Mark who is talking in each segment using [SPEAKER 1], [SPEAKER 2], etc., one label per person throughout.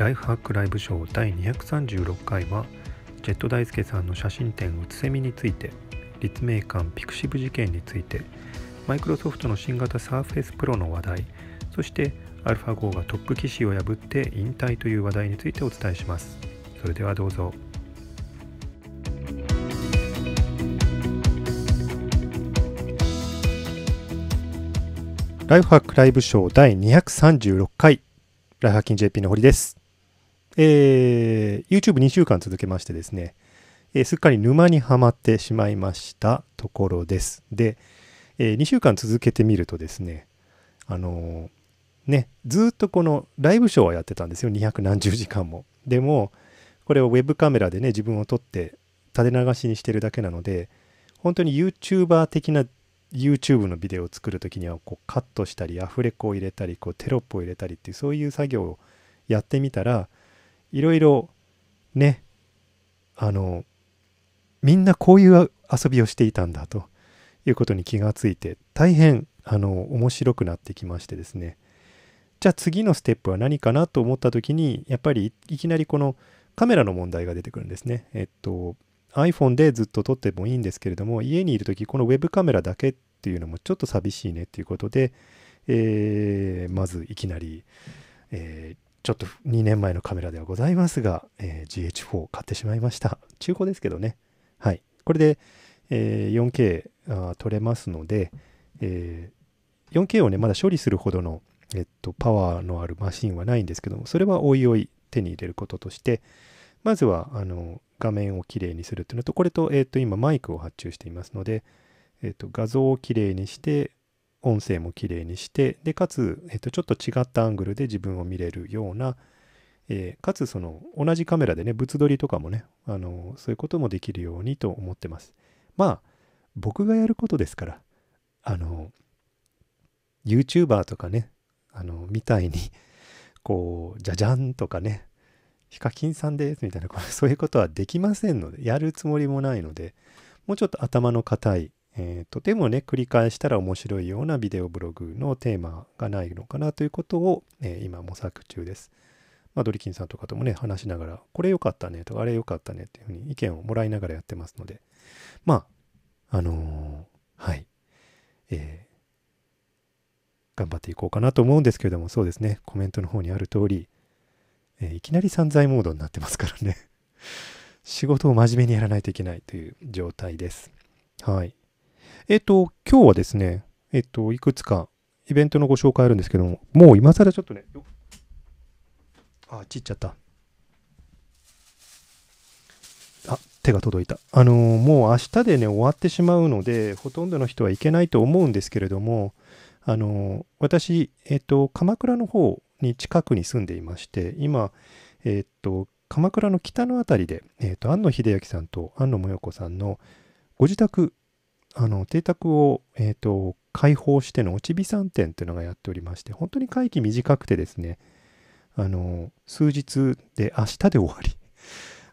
[SPEAKER 1] ライフハックライブショー第236回はジェット大輔さんの写真展「うせみ」について立命館ピクシブ事件についてマイクロソフトの新型サーフェスプロの話題そしてアルファ5がトップ棋士を破って引退という話題についてお伝えしますそれではどうぞライフハックライブショー第236回ライフハッキン JP の堀ですえー、YouTube2 週間続けましてですね、えー、すっかり沼にはまってしまいましたところです。で、えー、2週間続けてみるとですね、あのー、ね、ずっとこのライブショーはやってたんですよ、200何十時間も。でも、これをウェブカメラでね、自分を撮って垂れ流しにしてるだけなので、本当に YouTuber 的な YouTube のビデオを作るときにはこうカットしたりアフレコを入れたりこうテロップを入れたりっていうそういう作業をやってみたらいろいろねあのみんなこういう遊びをしていたんだということに気がついて大変あの面白くなってきましてですねじゃあ次のステップは何かなと思った時にやっぱりいきなりこのカメラの問題が出てくるんですねえっと iPhone でずっと撮ってもいいんですけれども家にいる時この Web カメラだけっていうのもちょっと寂しいねっていうことで、えー、まずいきなり、えー、ちょっと2年前のカメラではございますが、えー、GH4 を買ってしまいました。中古ですけどね。はい。これで、えー、4K あ撮れますので、えー、4K をね、まだ処理するほどの、えっと、パワーのあるマシンはないんですけども、それはおいおい手に入れることとして、まずは、あの、画面をきれいにするっていうのと、これと、えっと、今マイクを発注していますので、えっと、画像をきれいにして、音声も綺麗にして、で、かつ、えっと、ちょっと違ったアングルで自分を見れるような、えー、かつ、その、同じカメラでね、物撮りとかもね、あの、そういうこともできるようにと思ってます。まあ、僕がやることですから、あの、YouTuber とかね、あの、みたいにこう、じゃじゃんとかね、ヒカキンさんですみたいな、そういうことはできませんので、やるつもりもないので、もうちょっと頭の固いえー、とてもね繰り返したら面白いようなビデオブログのテーマがないのかなということを、えー、今模索中です。まあ、ドリキンさんとかともね話しながらこれ良かったねとかあれ良かったねっていうふうに意見をもらいながらやってますのでまああのー、はい、え頑張っていこうかなと思うんですけれどもそうですねコメントの方にある通り、えいきなり散財モードになってますからね 仕事を真面目にやらないといけないという状態です。はい。えっ、と、今日はですね、えっ、と、いくつかイベントのご紹介あるんですけども、もう今更ちょっとね、あ、ちっちゃった。あ、手が届いた。あのー、もう明日でね、終わってしまうので、ほとんどの人はいけないと思うんですけれども、あのー、私、えっ、と、鎌倉の方に近くに住んでいまして、今、えっ、と、鎌倉の北の辺りで、えっ、と、安野秀明さんと安野もよこさんのご自宅あの邸宅を、えーと、開放してのおちびさん展というのがやっておりまして本当に会期短くてですねあの数日で明日で終わり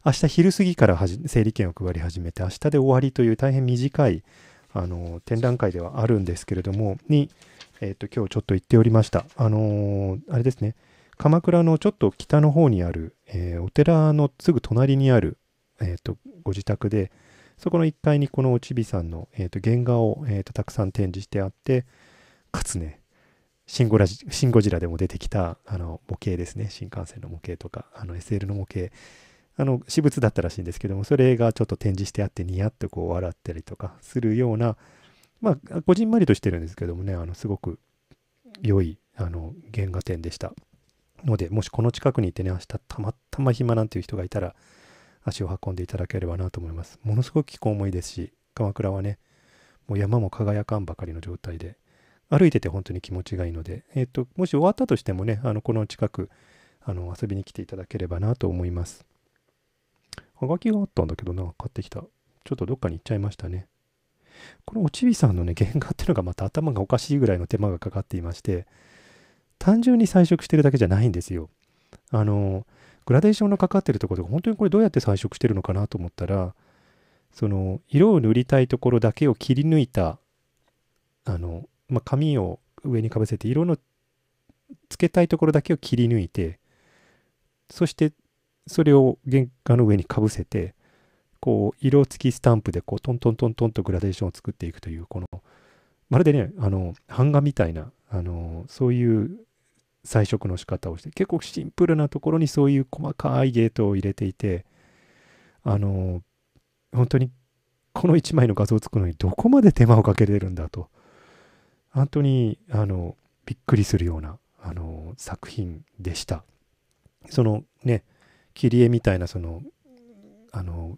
[SPEAKER 1] 明日昼過ぎから整理券を配り始めて明日で終わりという大変短いあの展覧会ではあるんですけれどもに、えーと、今日ちょっと行っておりましたあのー、あれですね鎌倉のちょっと北の方にある、えー、お寺のすぐ隣にある、えーとご自宅で、そこの1階にこのちびさんの、えーと、原画を、えーと、たくさん展示してあって、かつね、シンゴラジシンゴジラでも出てきたあの模型ですね、新幹線の模型とか、の SL の模型、あの私物だったらしいんですけども、それがちょっと展示してあって、ニヤッとこう笑ったりとかするような、まあ、こじんまりとしてるんですけどもね、あのすごく良いあの原画展でした。ので、もしこの近くにいてね、明日たまたま暇なんていう人がいたら、足を運んでいただければなと思います。ものすごく気候もいいですし、鎌倉はね、もう山も輝かんばかりの状態で、歩いてて本当に気持ちがいいので、えっ、ー、と、もし終わったとしてもね、あの、この近く、あの、遊びに来ていただければなと思います。はがきがあったんだけどな、買ってきた。ちょっとどっかに行っちゃいましたね。このおちびさんのね、原画っていうのがまた頭がおかしいぐらいの手間がかかっていまして、単純に彩色してるだけじゃないんですよ。あのー、グラデーションのかかってるところと本当にこれどうやって彩色してるのかなと思ったらその色を塗りたいところだけを切り抜いたあの、まあ、紙を上にかぶせて色のつけたいところだけを切り抜いてそしてそれを原画の上にかぶせてこう色付きスタンプでこうトントントントンとグラデーションを作っていくというこのまるでねあの版画みたいなあのそういう彩色の仕方をして結構シンプルなところにそういう細かいゲートを入れていてあの本当にこの1枚の画像を作るのにどこまで手間をかけれるんだと本当にあのびっくりするようなあの作品でしたそのね切り絵みたいなそのあの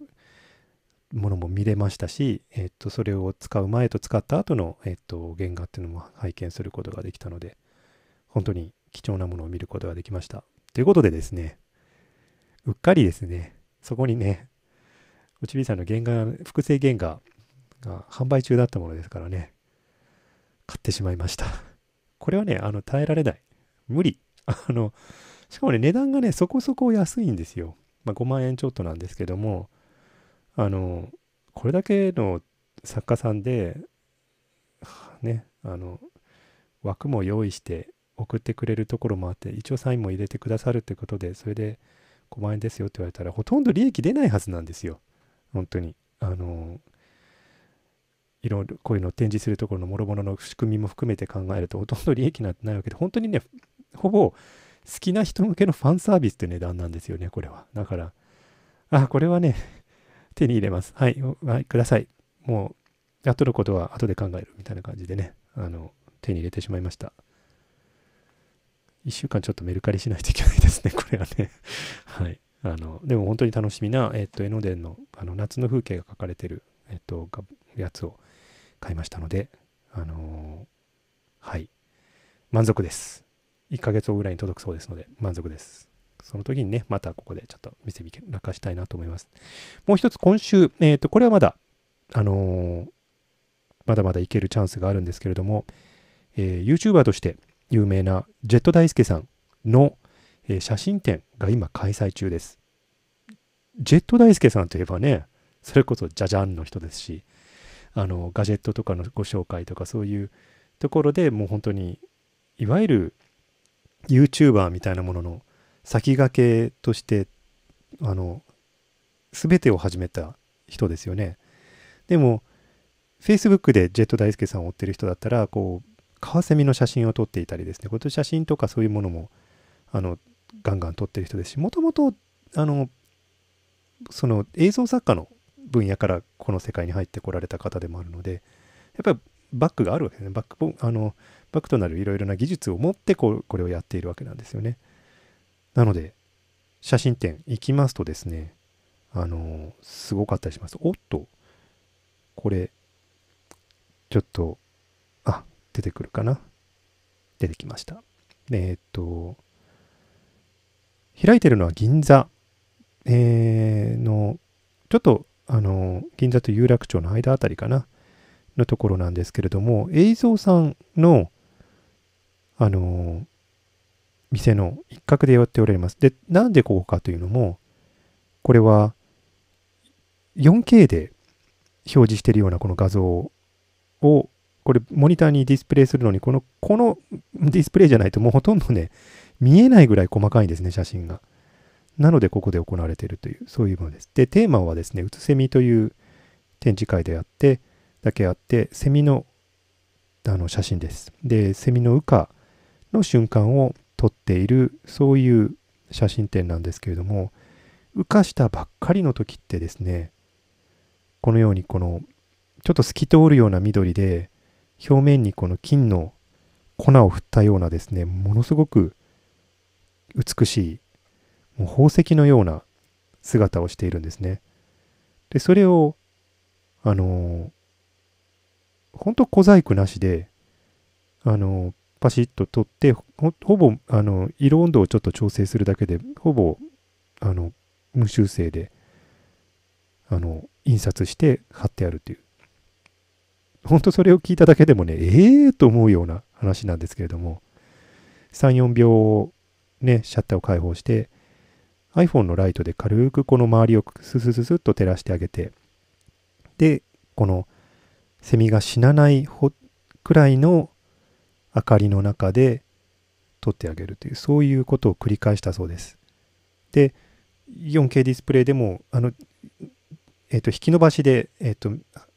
[SPEAKER 1] ものも見れましたし、えっと、それを使う前と使った後の、えっと、原画っていうのも拝見することができたので本当に貴重なものを見ることができました。ということでですね、うっかりですね、そこにね、うちびさんの原画、複製原画が販売中だったものですからね、買ってしまいました。これはね、あの、耐えられない。無理。あの、しかもね、値段がね、そこそこ安いんですよ。まあ、5万円ちょっとなんですけども、あの、これだけの作家さんで、ね、あの、枠も用意して、送ってくれるところもあって、一応サインも入れてくださるってことで、それで5万円ですよって言われたら、ほとんど利益出ないはずなんですよ。本当に。あの、いろいろこういうのを展示するところの諸々の仕組みも含めて考えると、ほとんど利益なんてないわけで、本当にね、ほぼ好きな人向けのファンサービスって値段なんですよね、これは。だから、あ、これはね、手に入れます。はい、はい、ください。もう、やっとることは後で考えるみたいな感じでね、あの、手に入れてしまいました。1週間ちょっとメルカリしないといけないですね、これはね。はい。あの、でも本当に楽しみな、えっ、と、江ノ電の、あの、夏の風景が描かれてる、えっ、と、やつを買いましたので、あのー、はい。満足です。1ヶ月後ぐらいに届くそうですので、満足です。その時にね、またここでちょっと見せびらかしたいなと思います。もう一つ、今週、えっ、ー、と、これはまだ、あのー、まだまだいけるチャンスがあるんですけれども、えー、YouTuber として、有名なジェット大輔さんの、え写真展が今開催中です。ジェット大輔さんといえばね、それこそジャジャンの人ですし、あの、ガジェットとかのご紹介とかそういうところでもう本当に、いわゆる YouTuber みたいなものの先駆けとして、あの、全てを始めた人ですよね。でも、Facebook でジェット大輔さんを追ってる人だったら、こう、カワセミの写真を撮っていたりですね、こういう写真とかそういうものも、あの、ガンガン撮ってる人ですし、もともと、あの、その映像作家の分野からこの世界に入ってこられた方でもあるので、やっぱりバックがあるわけですね。バックあの、バックとなるいろいろな技術を持ってここれをやっているわけなんですよね。なので、写真展行きますとですね、あの、すごかったりします。おっと、これ、ちょっと出てくるかな出てきました。えー、っと、開いてるのは銀座、えー、の、ちょっと、あの、銀座と有楽町の間あたりかな、のところなんですけれども、映像さんの、あの、店の一角でやっておられます。で、なんでここかというのも、これは 4K で表示しているようなこの画像をこれモニターにディスプレイするのに、この、このディスプレイじゃないともうほとんどね、見えないぐらい細かいんですね、写真が。なので、ここで行われているという、そういうものです。で、テーマはですね、うつせみという展示会であって、だけあって、セミのあの写真です。で、セミの羽化の瞬間を撮っている、そういう写真展なんですけれども、羽化したばっかりの時ってですね、このようにこの、ちょっと透き通るような緑で、表面にこの金の粉を振ったようなですね、ものすごく美しい、もう宝石のような姿をしているんですね。で、それを、あのー、ほんと小細工なしで、あのー、パシッと取って、ほほぼ、あの、色温度をちょっと調整するだけで、ほぼ、あの、無修正で、あの、印刷して貼ってあるという。本当それを聞いただけでもね、ええー、と思うような話なんですけれども、3、4秒、ね、シャッターを開放して、iPhone のライトで軽くこの周りをススススッと照らしてあげて、で、このセミが死なないくらいの明かりの中で撮ってあげるという、そういうことを繰り返したそうです。で、4K ディスプレイでも、あの、えっ、ー、と、引き伸ばしで、えっ、ー、と、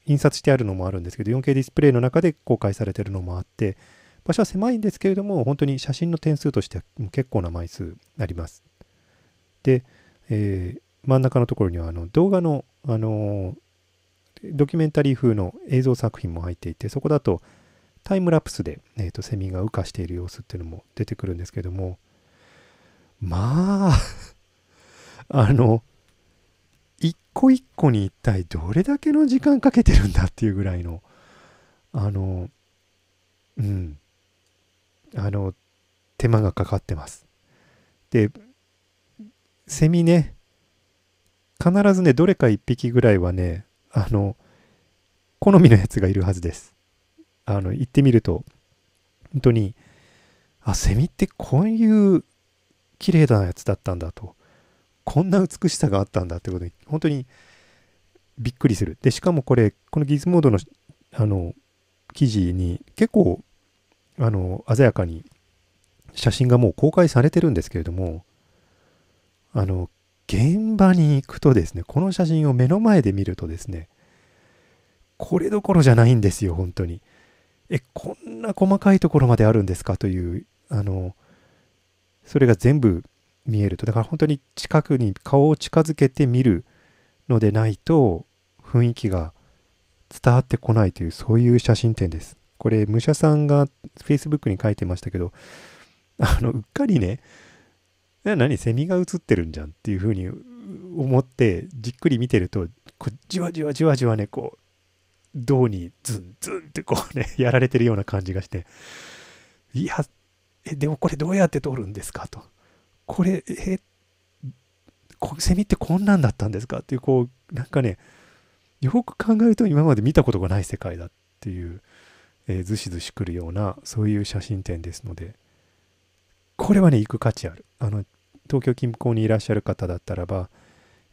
[SPEAKER 1] 印刷してあるのもあるんですけど 4K ディスプレイの中で公開されてるのもあって場所は狭いんですけれども本当に写真の点数としては結構な枚数あります。で、えー、真ん中のところにはあの動画の、あのー、ドキュメンタリー風の映像作品も入っていてそこだとタイムラプスで、えーと、とセミが羽化している様子っていうのも出てくるんですけどもまあ あの個一個に一体どれだけの時間かけてるんだっていうぐらいのあのうんあの手間がかかってますでセミね必ずねどれか1匹ぐらいはねあの好みのやつがいるはずですあの行ってみると本当にあセミってこういう綺麗なやつだったんだとこんな美しさがあったんだってことに本当にびっくりする。でしかもこれこのギズモードのあの記事に結構あの鮮やかに写真がもう公開されてるんですけれどもあの現場に行くとですねこの写真を目の前で見るとですねこれどころじゃないんですよ本当にえこんな細かいところまであるんですかというあのそれが全部見えるとだから本当に近くに顔を近づけて見るのでないと雰囲気が伝わってこないというそういう写真展です。これ武者さんが Facebook に書いてましたけどあのうっかりね何セミが映ってるんじゃんっていうふうに思ってじっくり見てるとじわじわじわじわねこう銅にズンズンってこうねやられてるような感じがしていやえでもこれどうやって撮るんですかとこれ、え、セミってこんなんだったんですかっていう、こう、なんかね、よく考えると今まで見たことがない世界だっていう、えー、ずしずしくるような、そういう写真展ですので、これはね、行く価値ある。あの、東京近郊にいらっしゃる方だったらば、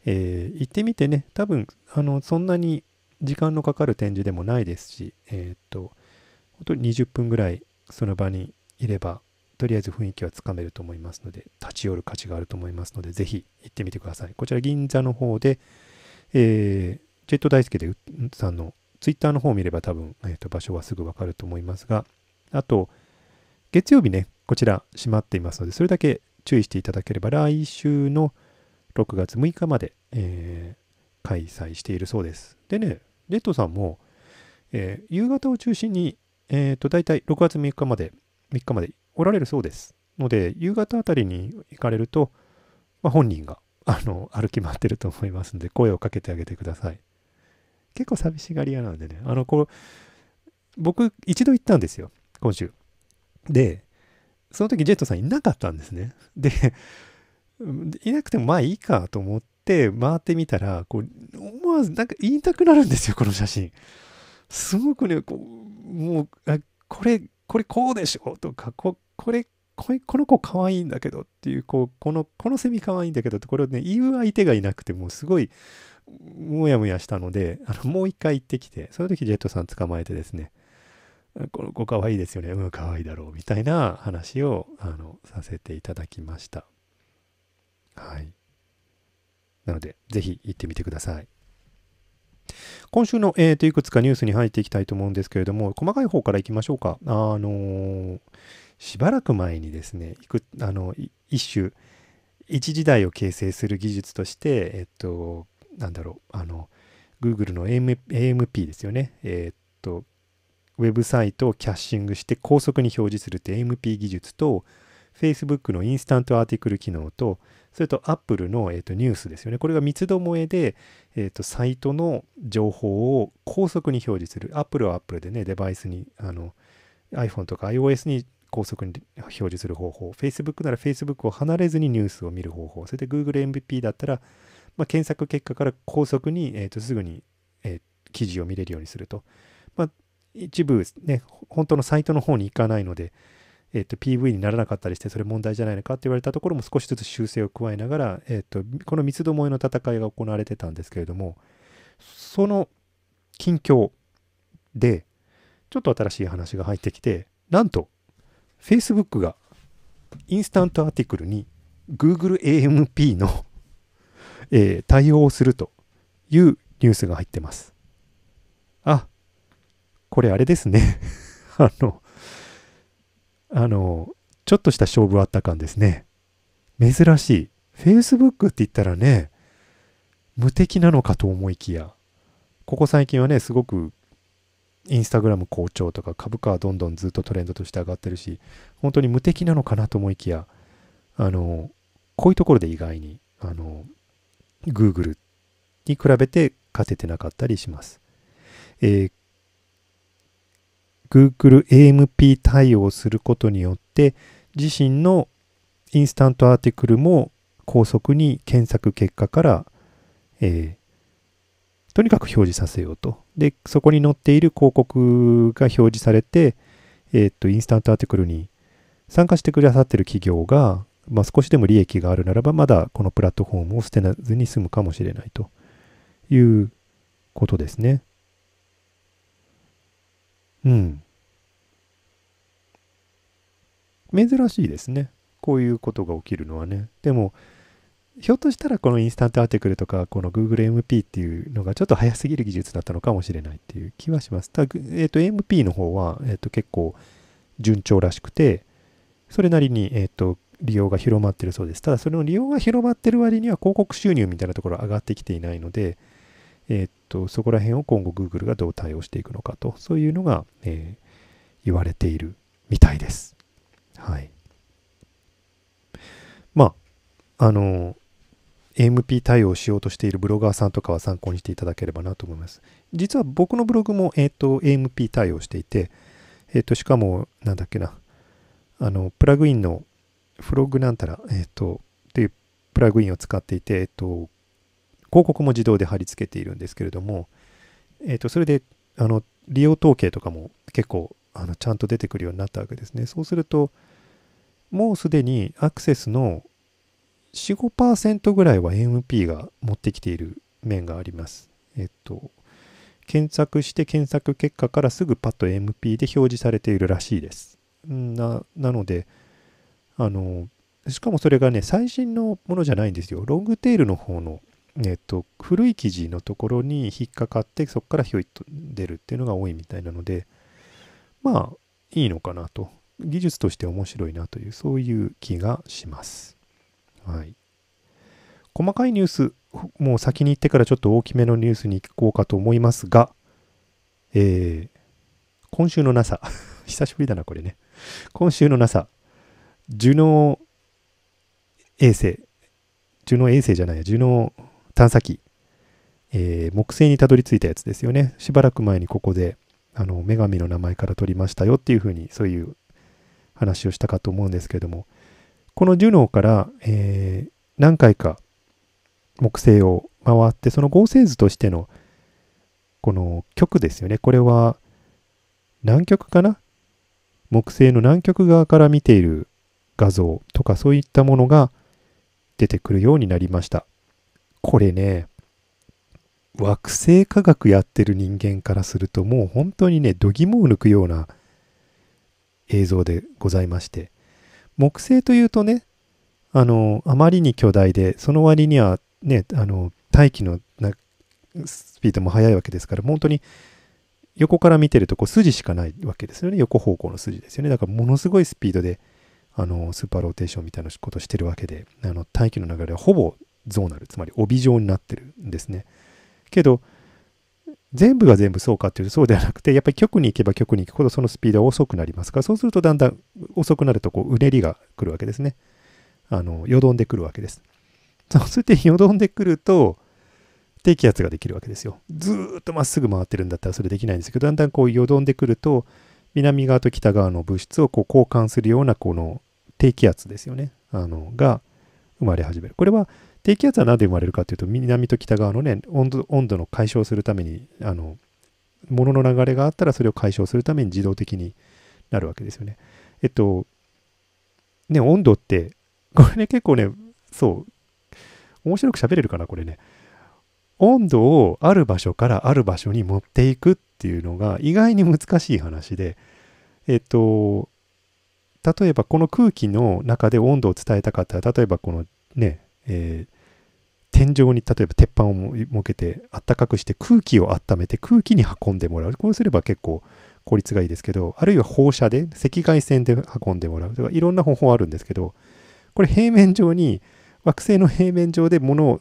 [SPEAKER 1] えー、行ってみてね、多分、あの、そんなに時間のかかる展示でもないですし、えー、っと、本当に20分ぐらいその場にいればとりあえず雰囲気はつかめると思いますので、立ち寄る価値があると思いますので、ぜひ行ってみてください。こちら銀座の方で、えー、ジェット大輔でさんのツイッターの方を見れば多分、えー、と場所はすぐわかると思いますが、あと、月曜日ね、こちら閉まっていますので、それだけ注意していただければ、来週の6月6日まで、えー、開催しているそうです。でね、レッドさんも、えー、夕方を中心に、えっ、ー、と、大体6月6日まで、3日までおられるそうです。ので、夕方あたりに行かれると、まあ、本人があの歩き回ってると思いますんで、声をかけてあげてください。結構寂しがり屋なんでね、あの、こう、僕、一度行ったんですよ、今週。で、その時ジェットさんいなかったんですね。で、いなくてもまあいいかと思って回ってみたら、こう、思わずなんか言いたくなるんですよ、この写真。すごくね、こう、もう、あこれ、これこうでしょとか、ここれ、これこの子可愛いんだけどっていう、こう、この、このセミ可愛いんだけどって、これをね、言う相手がいなくても、すごい、もやもやしたので、あの、もう一回行ってきて、その時ジェットさん捕まえてですね、この子可愛いですよね、うん、可愛いだろう、みたいな話を、あの、させていただきました。はい。なので、ぜひ行ってみてください。今週の、えーと、といくつかニュースに入っていきたいと思うんですけれども、細かい方からいきましょうか。あのー、しばらく前にですねいくあの一種一時代を形成する技術としてえっとなんだろうあの Google の AM p ですよねえっとウェブサイトをキャッシングして高速に表示するって AMP 技術と Facebook のインスタントアーティクル機能とそれと Apple の、えー、とニュースですよねこれが三つどもえで、えー、とサイトの情報を高速に表示する Apple は Apple でねデバイスにあの iPhone とか iOS に高速に表示する方法、Facebook なら Facebook を離れずにニュースを見る方法、それで Google MVP だったら、まあ、検索結果から高速に、えー、とすぐに、えー、記事を見れるようにすると。まあ、一部、ね、本当のサイトの方に行かないので、えー、と PV にならなかったりしてそれ問題じゃないのかって言われたところも少しずつ修正を加えながら、えー、とこの三つどもえの戦いが行われてたんですけれどもその近況でちょっと新しい話が入ってきてなんと Facebook がインスタントアーティクルに Google AMP の えー、対応をするというニュースが入ってます。あ、これあれですね あの、あの、ちょっとした勝負あった感ですね。珍しい。Facebook って言ったらね、無敵なのかと思いきや、ここ最近はね、すごくインスタグラム好調とか株価はどんどんずっとトレンドとして上がってるし、本当に無敵なのかなと思いきや、あの、こういうところで意外に、あの、Google に比べて勝ててなかったりします。えー、Google AMP 対応することによって、自身のインスタントアーティクルも高速に検索結果から、えー、とにかく表示させようと。で、そこに載っている広告が表示されて、えっ、ー、と、インスタントアーティクルに参加してくださってる企業が、まあ、少しでも利益があるならば、まだこのプラットフォームを捨てずに済むかもしれないということですね。うん。珍しいですね。こういうことが起きるのはね。でも、ひょっとしたらこのインスタントアーティクルとか、この Google MP っていうのがちょっと早すぎる技術だったのかもしれないっていう気はします。ただ、えっ、ー、と、MP の方は、えっ、ー、と、結構順調らしくて、それなりに、えっ、ー、と、利用が広まってるそうです。ただ、それの利用が広まってる割には広告収入みたいなところは上がってきていないので、えっと、そこら辺を今後 Google がどう対応していくのかと、そういうのが、え言われているみたいです。はい。まあ、あの、AMP 対応しようとしているブロガーさんとかは参考にしていただければなと思います。実は僕のブログも、えーと、AMP 対応していて、えっ、ー、と、しかも、なんだっけな、あの、プラグインのフロッグなんたら、えっ、ー、と、いうプラグインを使っていて、えっ、ー、と、広告も自動で貼り付けているんですけれども、えっ、と、それで、あの、利用統計とかも結構、あの、ちゃんと出てくるようになったわけですね。そうすると、もうすでにアクセスの4,5%ぐらいは AMP が持ってきている面があります。えっと、検索して検索結果からすぐパッと AMP で表示されているらしいです。な、なので、あの、しかもそれがね、最新のものじゃないんですよ。ロングテールの方の、えっと、古い記事のところに引っかかって、そこからひょいっと出るっていうのが多いみたいなので、まあ、いいのかなと。技術として面白いなという、そういう気がします。はい。細かいニュース、もう先に行ってからちょっと大きめのニュースに行こうかと思いますが、えー、今週の NASA、久しぶりだな、これね。今週の NASA、ジュノー衛星、ジュノー衛星じゃないや、ジュノー探査機、えー、木星にたどり着いたやつですよね。しばらく前にここで、あの、女神の名前から取りましたよっていうふうに、そういう話をしたかと思うんですけれども、このジュノーから、えー、何回か木星を回って、その合成図としてのこの極ですよね。これは南極かな木星の南極側から見ている画像とかそういったものが出てくるようになりました。これね、惑星科学やってる人間からするともう本当にね、度肝を抜くような映像でございまして。木星というとね、あの、あまりに巨大で、その割にはね、あの、大気のなスピードも速いわけですから、本当に横から見てるとこう筋しかないわけですよね。横方向の筋ですよね。だからものすごいスピードで、あの、スーパーローテーションみたいなことしてるわけで、あの、大気の流れはほぼゾーナル、つまり帯状になってるんですね。けど、全部が全部そうかっていうとそうではなくて、やっぱり極に行けば極に行くほどそのスピードは遅くなりますから、そうするとだんだん遅くなるとこううねりが来るわけですね。あの、よどんでくるわけです。そうするとよどんでくると、低気圧ができるわけですよ。ずっとまっすぐ回ってるんだったらそれできないんですけど、だんだんこうよどんでくると、南側と北側の物質をこう交換するようなこの低気圧ですよね。あの、が生まれ始める。これは低気圧は何で生まれるかというと南と北側のね温度温度の解消するためにあの物の流れがあったらそれを解消するために自動的になるわけですよね。えっとね温度ってこれね結構ねそう面白く喋れるかなこれね。温度をある場所からある場所に持っていくっていうのが意外に難しい話でえっと例えばこの空気の中で温度を伝えたかったら例えばこのねえー天井に例えば鉄板を設けてあったかくして空気を温めて空気に運んでもらうこうすれば結構効率がいいですけどあるいは放射で赤外線で運んでもらうとかいろんな方法あるんですけどこれ平面上に惑星の平面上で物を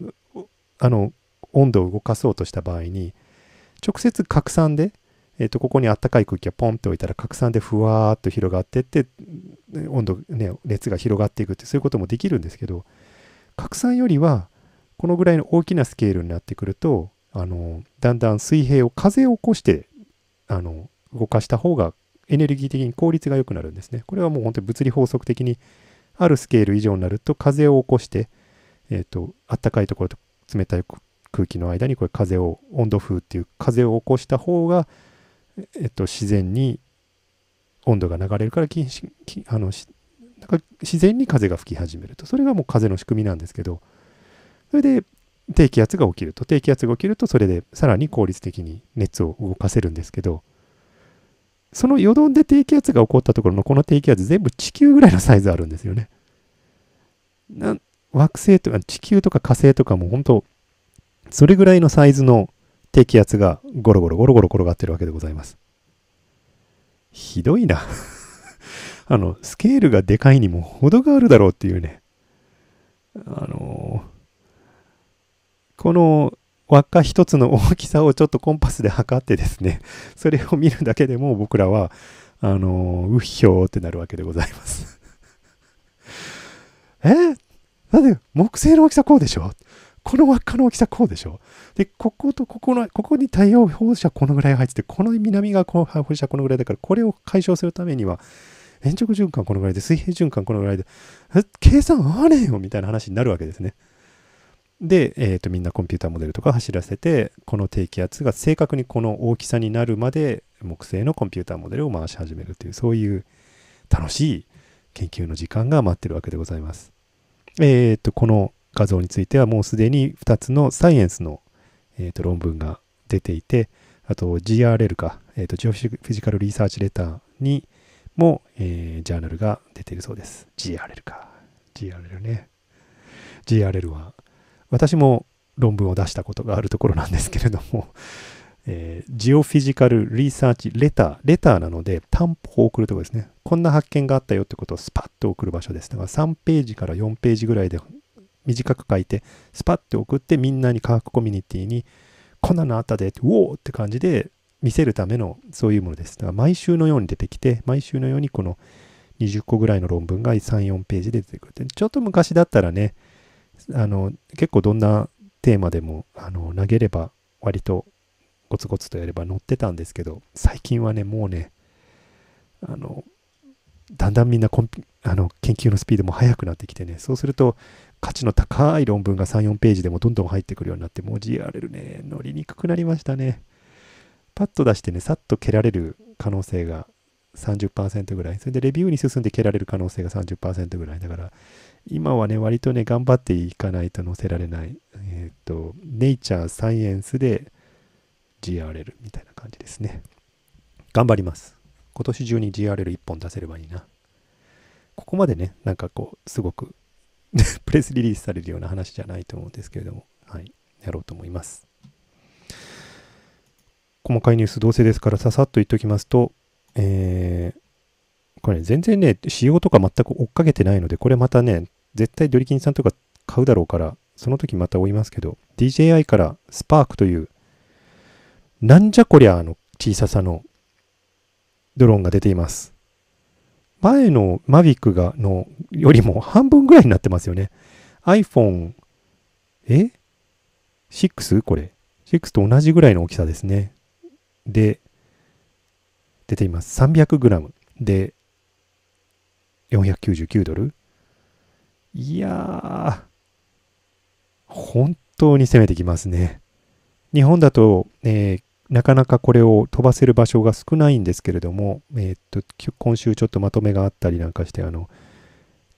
[SPEAKER 1] あの温度を動かそうとした場合に直接拡散で、えー、とここにあったかい空気がポンって置いたら拡散でふわーっと広がってって温度、ね、熱が広がっていくってそういうこともできるんですけど拡散よりはこのぐらいの大きなスケールになってくるとあのだんだん水平を風を起こしてあの動かした方がエネルギー的に効率が良くなるんですね。これはもう本当に物理法則的にあるスケール以上になると風を起こして、えっ、と、あったかいところと冷たい空気の間にこれ風を、温度風っていう風を起こした方が、えっ、と、自然に温度が流れるからあのか自然に風が吹き始めるとそれがもう風の仕組みなんですけどそれで低気圧が起きると低気圧が起きるとそれでさらに効率的に熱を動かせるんですけどそのよどんで低気圧が起こったところのこの低気圧全部地球ぐらいのサイズあるんですよね。な惑星とか地球とか火星とかも本当それぐらいのサイズの低気圧がゴロゴロゴロゴロ転がってるわけでございます。ひどいなあの、スケールがでかいにも程があるだろうっていうね。あのー、この輪っか一つの大きさをちょっとコンパスで測ってですね、それを見るだけでも僕らは、あのー、うっひょーってなるわけでございます。えー、なんで木製の大きさこうでしょこの輪っかの大きさこうでしょで、こことここの、ここに太陽放射このぐらい入ってて、この南側この放射このぐらいだから、これを解消するためには、延直循環このぐらいで、水平循環このぐらいで、計算合わねえよみたいな話になるわけですね。で、えー、とみんなコンピューターモデルとか走らせてこの低気圧が正確にこの大きさになるまで木星のコンピューターモデルを回し始めるというそういう楽しい研究の時間が待ってるわけでございます。えー、とこの画像についてはもうすでに2つのサイエンスの、えー、と論文が出ていてあと GRL か、えー、とジオフィジカルリサーチレターに、も、えー、ジャーナルが出ているそうです。GRL か。GRL ね。GRL は、私も論文を出したことがあるところなんですけれども、えー、ジオフィジカルリサーチレター、レターなので担保を送るところですね。こんな発見があったよってことをスパッと送る場所です。だから3ページから4ページぐらいで短く書いて、スパッと送ってみんなに科学コミュニティに、こんなのあったでって、ウォーって感じで見せるためのそういうものです。だから毎週のように出てきて、毎週のようにこの20個ぐらいの論文が3、4ページで出てくるて。ちょっと昔だったらね、あの、結構どんなテーマでも、あの、投げれば割とゴツゴツとやれば載ってたんですけど、最近はね、もうね、あの、だんだんみんなコンピあの研究のスピードも速くなってきてね、そうすると価値の高い論文が3、4ページでもどんどん入ってくるようになって、もう GRL ね、乗りにくくなりましたね。パッと出してね、さっと蹴られる可能性が30%ぐらい。それでレビューに進んで蹴られる可能性が30%ぐらい。だから、今はね、割とね、頑張っていかないと載せられない。えっ、ー、と、ネイチャーサイエンスで GRL みたいな感じですね。頑張ります。今年中に GRL1 本出せればいいな。ここまでね、なんかこう、すごく プレスリリースされるような話じゃないと思うんですけれども、はい、やろうと思います。細かいニュースどうせですからささっと言っておきますと、えー、これ、ね、全然ね、仕様とか全く追っかけてないので、これまたね、絶対ドリキンさんとか買うだろうから、その時また追いますけど、DJI からスパークという、なんじゃこりゃの小ささのドローンが出ています。前の Mavic がのよりも半分ぐらいになってますよね。iPhone、え ?6? これ。6と同じぐらいの大きさですね。で、出ています。300g で499ドル。いや本当に攻めてきますね。日本だと、えー、なかなかこれを飛ばせる場所が少ないんですけれども、えー、っと、今週ちょっとまとめがあったりなんかして、あの、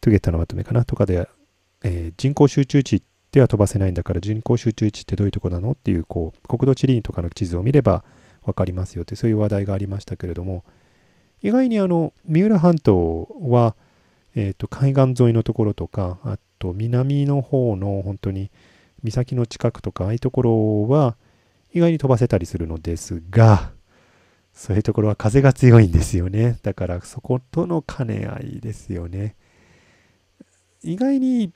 [SPEAKER 1] トゥゲッタのまとめかなとかで、えー、人口集中地では飛ばせないんだから人口集中地ってどういうとこなのっていう、こう、国土地理院とかの地図を見れば、分かりますよってそういう話題がありましたけれども意外にあの三浦半島は、えー、と海岸沿いのところとかあと南の方の本当に岬の近くとかああいうところは意外に飛ばせたりするのですがそういうところは風が強いんですよねだからそことの兼ね合いですよね意外に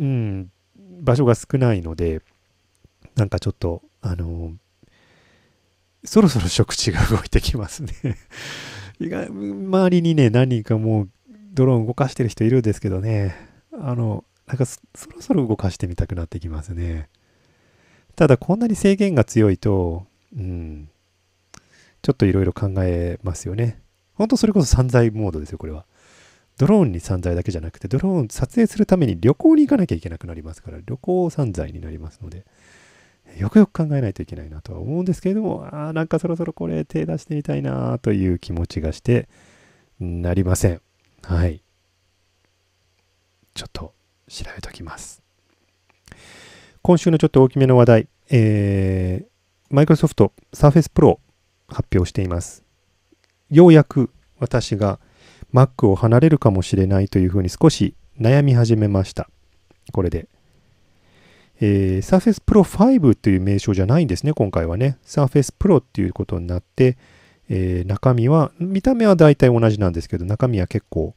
[SPEAKER 1] うん場所が少ないのでなんかちょっとあのそろそろ食事が動いてきますね周りにね、何かもうドローン動かしてる人いるんですけどね、あの、なんかそろそろ動かしてみたくなってきますね。ただこんなに制限が強いと、うん、ちょっといろいろ考えますよね。ほんとそれこそ散財モードですよ、これは。ドローンに散財だけじゃなくて、ドローン撮影するために旅行に行かなきゃいけなくなりますから、旅行散財になりますので。よくよく考えないといけないなとは思うんですけれども、ああ、なんかそろそろこれ手出してみたいなという気持ちがして、なりません。はい。ちょっと調べときます。今週のちょっと大きめの話題、えー、マイクロソフト Surface Pro 発表しています。ようやく私が Mac を離れるかもしれないというふうに少し悩み始めました。これで。えー、Surface Pro 5という名称じゃないんですね、今回はね。Surface Pro っていうことになって、えー、中身は、見た目は大体同じなんですけど、中身は結構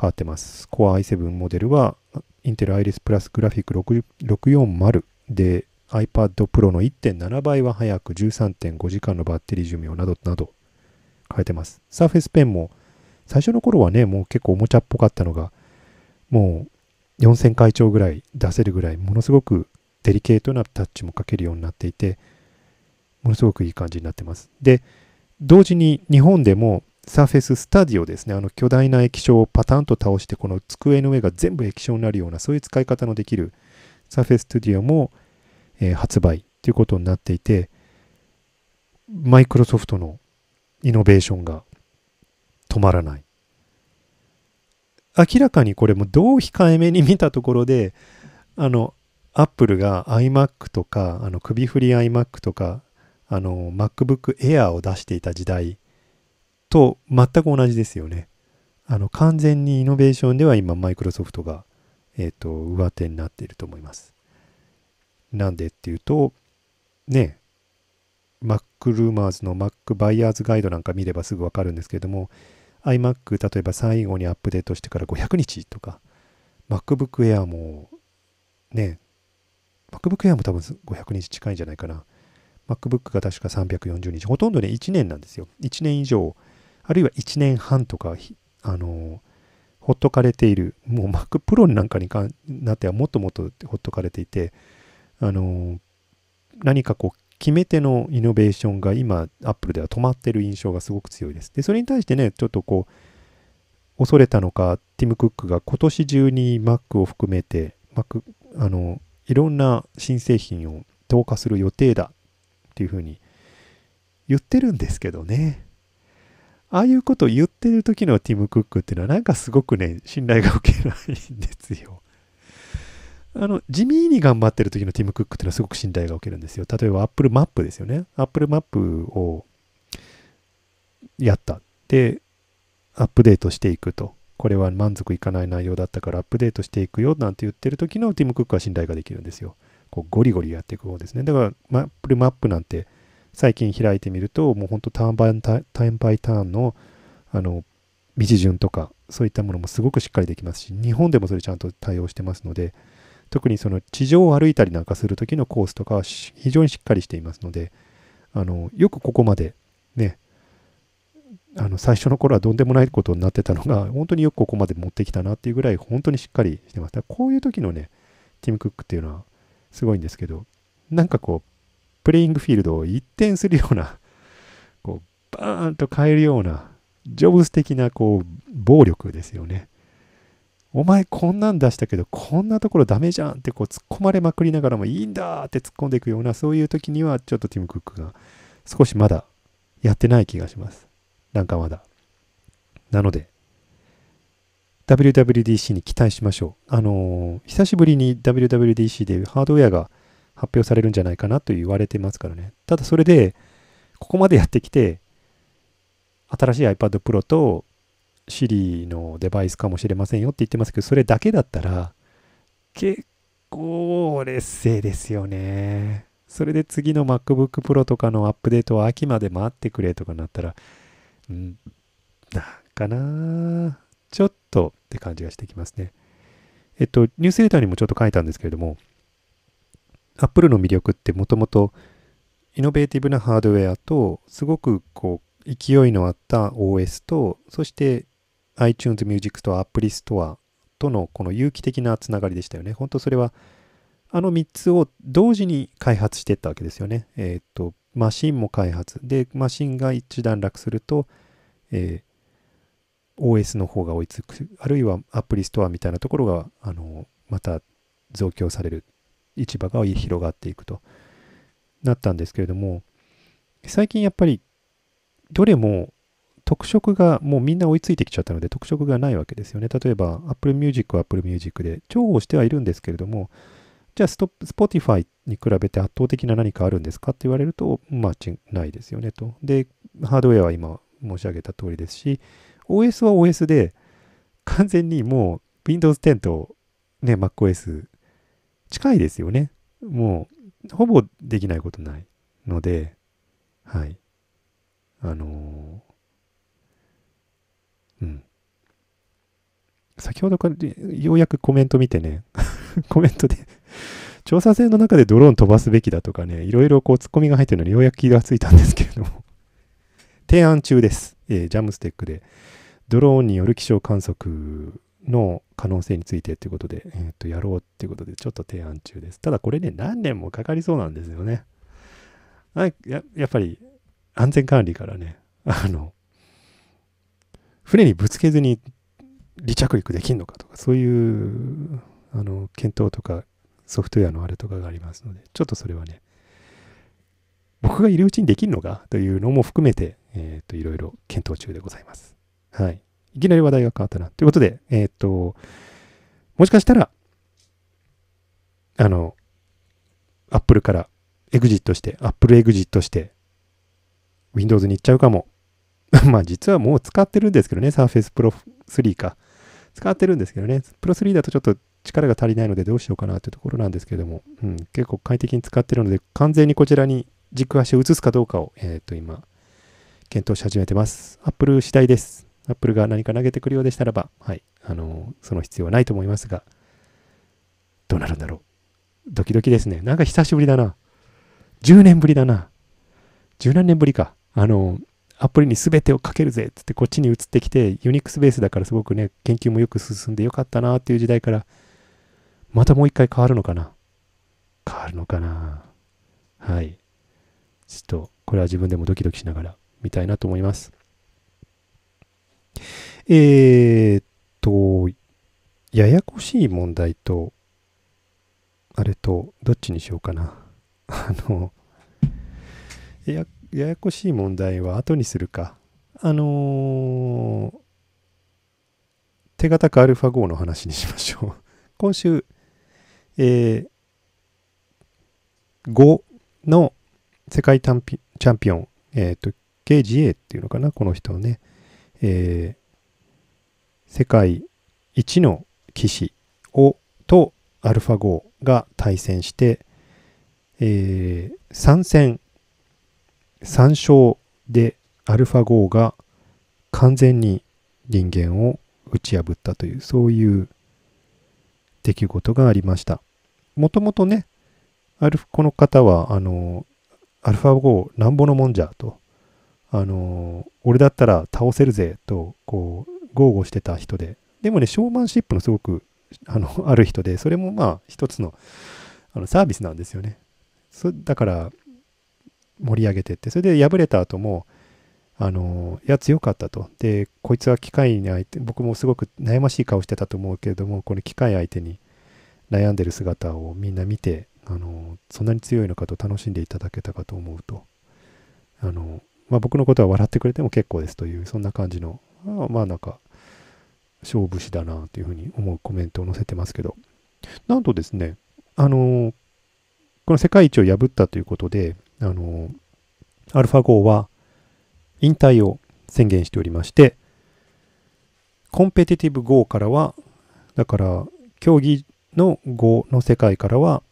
[SPEAKER 1] 変わってます。Core i7 モデルは、Intel Iris Plus Graphic 640で、iPad Pro の1.7倍は早く13.5時間のバッテリー寿命などなど変えてます。Surface Pen も最初の頃はね、もう結構おもちゃっぽかったのが、もう4000回帳ぐらい出せるぐらい、ものすごくデリケートなタッチもかけるようになっていて、ものすごくいい感じになってます。で、同時に日本でも Surface Studio ですね、あの巨大な液晶をパタンと倒して、この机の上が全部液晶になるような、そういう使い方のできる Surface Studio も、えー、発売ということになっていて、マイクロソフトのイノベーションが止まらない。明らかにこれもどう控えめに見たところで、あの、アップルが iMac とか、あの首振り iMac とか、あの MacBook Air を出していた時代と全く同じですよね。あの完全にイノベーションでは今マイクロソフトが、えっ、ー、と上手になっていると思います。なんでっていうと、ね、Mac ルーマーズの Mac バイヤーズガイドなんか見ればすぐわかるんですけども、iMac 例えば最後にアップデートしてから500日とか、MacBook Air もね、MacBook Air も多分500日近いんじゃないかな。MacBook が確か340日。ほとんどね、1年なんですよ。1年以上、あるいは1年半とか、あのほっとかれている。もう Mac Pro なんかにかなってはもっともっとほっとかれていて、あの何かこう、決め手のイノベーションが今、Apple では止まってる印象がすごく強いです。で、それに対してね、ちょっとこう、恐れたのか、ティム・クックが今年中に Mac を含めて、Mac、あの、いろんな新製品を投下する予定だっていうふうに言ってるんですけどね。ああいうことを言ってる時のティム・クックっていうのはなんかすごくね、信頼が受けないんですよ。あの、地味に頑張ってる時のティム・クックっていうのはすごく信頼が受けるんですよ。例えば Apple マップですよね。Apple マップをやった。で、アップデートしていくと。これは満足いかない内容だったからアップデートしていくよなんて言ってる時のティム・クックは信頼ができるんですよ。こうゴリゴリやっていく方ですね。だからマップルマップなんて最近開いてみるともうほんとターンバイターンバイターンのあの道順とかそういったものもすごくしっかりできますし日本でもそれちゃんと対応してますので特にその地上を歩いたりなんかする時のコースとかは非常にしっかりしていますのであのよくここまでねあの最初の頃はどんでもないことになってたのが 本当によくここまで持ってきたなっていうぐらい本当にしっかりしてましたこういう時のねティム・クックっていうのはすごいんですけどなんかこうプレイングフィールドを一転するような こうバーンと変えるようなジョブス的なこう暴力ですよねお前こんなん出したけどこんなところダメじゃんってこう突っ込まれまくりながらもいいんだって突っ込んでいくようなそういう時にはちょっとティム・クックが少しまだやってない気がしますなんかまだ。なので、WWDC に期待しましょう。あのー、久しぶりに WWDC でハードウェアが発表されるんじゃないかなと言われてますからね。ただそれで、ここまでやってきて、新しい iPad Pro と Siri のデバイスかもしれませんよって言ってますけど、それだけだったら、結構劣勢ですよね。それで次の MacBook Pro とかのアップデートは秋まで待ってくれとかなったら、うん、なんかなちょっとって感じがしてきますね。えっと、ニュースレターにもちょっと書いたんですけれども、アップルの魅力ってもともとイノベーティブなハードウェアと、すごくこう、勢いのあった OS と、そして iTunes Music とアプリストアとのこの有機的なつながりでしたよね。本当それは、あの3つを同時に開発していったわけですよね。えっ、と、マシンも開発でマシンが一段落すると、えー、OS の方が追いつくあるいはアプリストアみたいなところがあのまた増強される市場が広がっていくとなったんですけれども最近やっぱりどれも特色がもうみんな追いついてきちゃったので特色がないわけですよね。例えば Apple Music は Apple Music で重宝してはいるんですけれどもじゃあスト、ティファイに比べて圧倒的な何かあるんですかって言われると、まあ、ないですよねと。で、ハードウェアは今申し上げた通りですし、OS は OS で、完全にもう Windows 10と、ね、MacOS 近いですよね。もう、ほぼできないことないので、はい。あのー、うん。先ほどからようやくコメント見てね、コメントで調査船の中でドローン飛ばすべきだとかね、いろいろこうツッコミが入ってるのにようやく気がついたんですけれども 提案中です。えー、ジャムステックで、ドローンによる気象観測の可能性についてってことで、えー、っと、やろうってことで、ちょっと提案中です。ただこれね、何年もかかりそうなんですよね。い、ややっぱり、安全管理からね、あの、船にぶつけずに離着陸できんのかとか、そういう、あの、検討とかソフトウェアのあれとかがありますので、ちょっとそれはね、僕がいるうちにできるのかというのも含めて、えっ、ー、と、いろいろ検討中でございます。はい。いきなり話題が変わったな。ということで、えっ、ー、と、もしかしたら、あの、アップルからエグジットして、アップルエグジットして、Windows に行っちゃうかも。まあ実はもう使ってるんですけどね、Surface Pro 3か。使ってるんですけどね、Pro 3だとちょっと力が足りないのでどうしようかなというところなんですけれども、うん、結構快適に使ってるので、完全にこちらに軸足を移すかどうかを、えっ、ー、と、今、検討し始めてます。Apple 次第です。Apple が何か投げてくるようでしたらば、はい、あのー、その必要はないと思いますが、どうなるんだろう。ドキドキですね。なんか久しぶりだな。10年ぶりだな。10何年ぶりか。あのー、アプリに全てをかけるぜっつってこっちに移ってきて、ユニックスベースだからすごくね、研究もよく進んでよかったなっていう時代から、またもう一回変わるのかな変わるのかなはい。ちょっと、これは自分でもドキドキしながら見たいなと思います。えー、っと、ややこしい問題と、あれと、どっちにしようかな。あの、や、ややこしい問題は後にするか。あのー、手堅くアルファ5の話にしましょう。今週、えー、5の世界チャンピオン、えっ、ー、と、KGA っていうのかな、この人をね、えー、世界一の騎士を、とアルファ5が対戦して、えー、3戦3勝でアルファ5が完全に人間を打ち破ったというそういう出来事がありましたもともとね、アルフこの方は、あの、アルファ5なんぼのもんじゃと、あの、俺だったら倒せるぜと、こう、豪語してた人で、でもね、ショーマンシップのすごく、あの、ある人で、それもまあ、一つの、あの、サービスなんですよね。そだから、盛り上げてって、それで敗れた後も、あの、いや、強かったと。で、こいつは機械に相手、僕もすごく悩ましい顔してたと思うけれども、この機械相手に、悩んでる姿をみんな見てあのそんなに強いのかと楽しんでいただけたかと思うとあの、まあ、僕のことは笑ってくれても結構ですというそんな感じのまあなんか勝負師だなというふうに思うコメントを載せてますけどなんとですねあのこの世界一を破ったということであのアルファ号は引退を宣言しておりましてコンペティティブ GO からはだから競技の5の世界からは、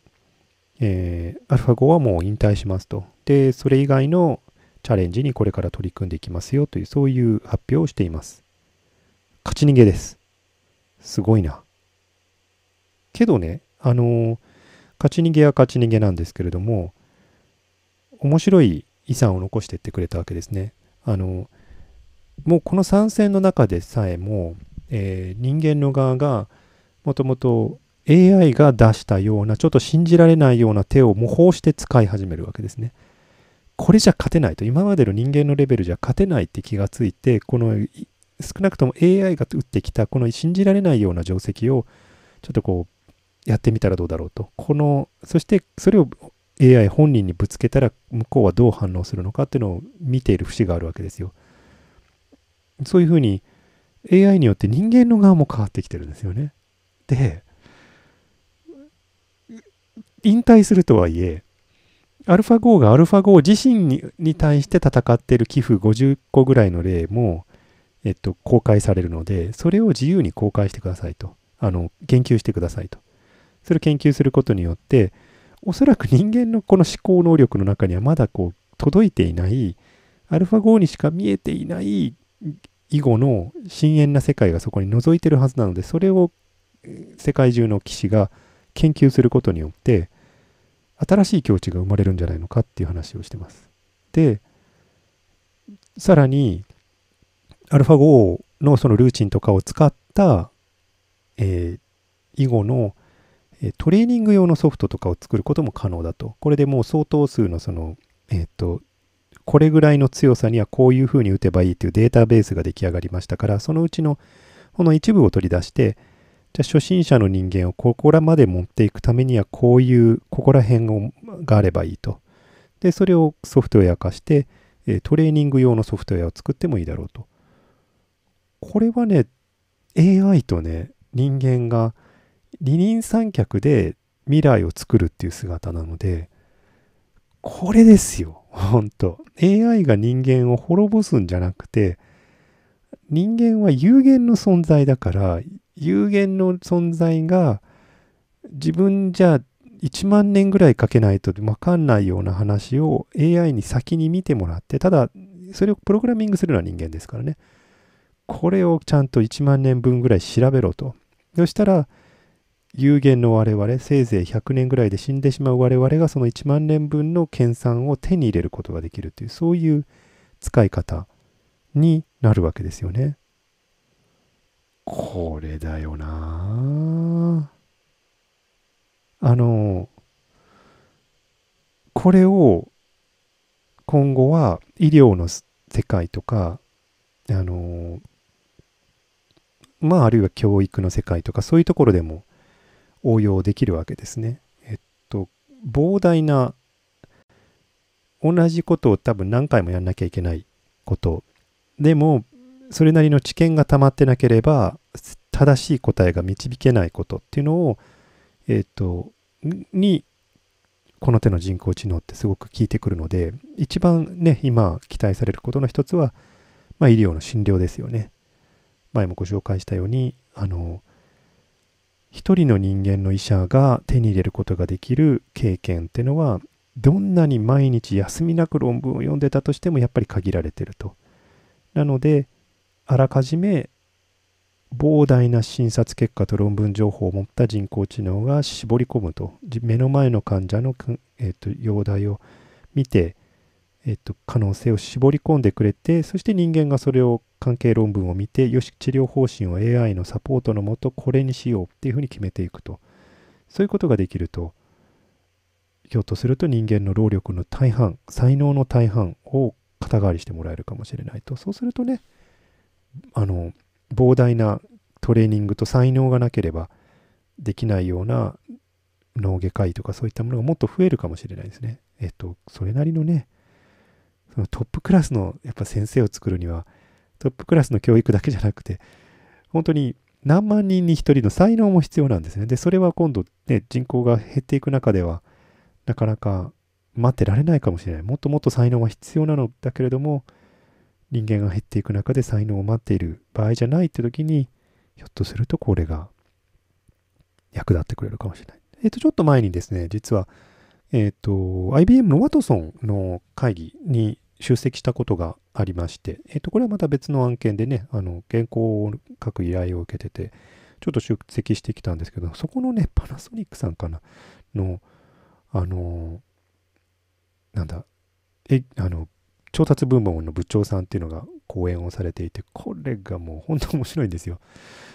[SPEAKER 1] えー、アルファ5はもう引退しますと。で、それ以外のチャレンジにこれから取り組んでいきますよという、そういう発表をしています。勝ち逃げです。すごいな。けどね、あのー、勝ち逃げは勝ち逃げなんですけれども、面白い遺産を残してってくれたわけですね。あのー、もうこの参戦の中でさえも、えー、人間の側がもともと AI が出したようなちょっと信じられないような手を模倣して使い始めるわけですね。これじゃ勝てないと今までの人間のレベルじゃ勝てないって気がついてこの少なくとも AI が打ってきたこの信じられないような定石をちょっとこうやってみたらどうだろうとこのそしてそれを AI 本人にぶつけたら向こうはどう反応するのかっていうのを見ている節があるわけですよ。そういうふうに AI によって人間の側も変わってきてるんですよね。で引退するとはいえ、アルファ号がアルファ号自身に対して戦っている寄付50個ぐらいの例も、えっと、公開されるので、それを自由に公開してくださいと。あの、研究してくださいと。それを研究することによって、おそらく人間のこの思考能力の中にはまだこう、届いていない、アルファ号にしか見えていない囲碁の深遠な世界がそこに覗いてるはずなので、それを世界中の棋士が研究することによって、新しい境地が生まれるんじゃないのかっていう話をしてます。で、さらに、α5 のそのルーチンとかを使った、えー、囲碁のトレーニング用のソフトとかを作ることも可能だと。これでもう相当数のその、えっ、ー、と、これぐらいの強さにはこういうふうに打てばいいというデータベースが出来上がりましたから、そのうちのこの一部を取り出して、じゃあ初心者の人間をここらまで持っていくためにはこういうここら辺をがあればいいと。でそれをソフトウェア化してトレーニング用のソフトウェアを作ってもいいだろうと。これはね AI とね人間が二人三脚で未来を作るっていう姿なのでこれですよ本当 AI が人間を滅ぼすんじゃなくて人間は有限の存在だから有限の存在が自分じゃ1万年ぐらいかけないと分かんないような話を AI に先に見てもらってただそれをプログラミングするのは人間ですからねこれをちゃんと1万年分ぐらい調べろとそしたら有限の我々せいぜい100年ぐらいで死んでしまう我々がその1万年分の研鑽を手に入れることができるというそういう使い方になるわけですよね。これだよなあの、これを今後は医療の世界とか、あの、まあ、あるいは教育の世界とか、そういうところでも応用できるわけですね。えっと、膨大な、同じことを多分何回もやんなきゃいけないこと。でも、それなりの知見がたまってなければ正しい答えが導けないことっていうのを、えっ、ー、と、にこの手の人工知能ってすごく効いてくるので一番ね今期待されることの一つは、まあ、医療の診療ですよね前もご紹介したようにあの一人の人間の医者が手に入れることができる経験っていうのはどんなに毎日休みなく論文を読んでたとしてもやっぱり限られてるとなのであらかじめ膨大な診察結果と論文情報を持った人工知能が絞り込むと目の前の患者の、えーと、容体を見て、えーと、と可能性を絞り込んでくれてそして人間がそれを関係論文を見てよし治療方針を AI のサポートのもとこれにしようっていうふうに決めていくとそういうことができるとひょっとすると人間の労力の大半才能の大半を肩代わりしてもらえるかもしれないとそうするとねあの膨大なトレーニングと才能がなければできないような脳外科医とかそういったものがもっと増えるかもしれないですね。えっと、それなりのね、そのトップクラスのやっぱ先生を作るには、トップクラスの教育だけじゃなくて、本当に何万人に1人の才能も必要なんですね。で、それは今度ね、人口が減っていく中では、なかなか待ってられないかもしれない。もっともっと才能は必要なのだけれども、人間が減っていく中で才能を待っている場合じゃないって時に、ひょっとするとこれが役立ってくれるかもしれない。えっ、ー、と、ちょっと前にですね、実は、えっ、ー、と、IBM のワトソンの会議に出席したことがありまして、えっ、ー、と、これはまた別の案件でね、あの、原稿を書く依頼を受けてて、ちょっと出席してきたんですけど、そこのね、パナソニックさんかな、の、あの、なんだ、え、あの、調達部門の部長さんっていうのが講演をされていて、これがもう本当面白いんですよ。